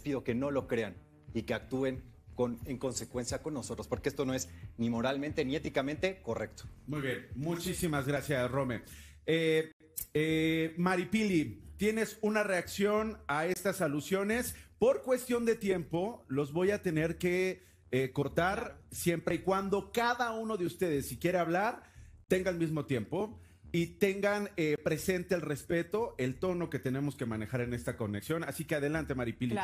pido que no lo crean y que actúen con, en consecuencia con nosotros, porque esto no es ni moralmente ni éticamente correcto. Muy bien, muchísimas gracias, Rome. Eh, eh, Maripili, ¿tienes una reacción a estas alusiones? Por cuestión de tiempo, los voy a tener que eh, cortar siempre y cuando cada uno de ustedes, si quiere hablar, tenga el mismo tiempo y tengan presente el respeto, el tono que tenemos que manejar en esta conexión. Así que adelante, Maripili.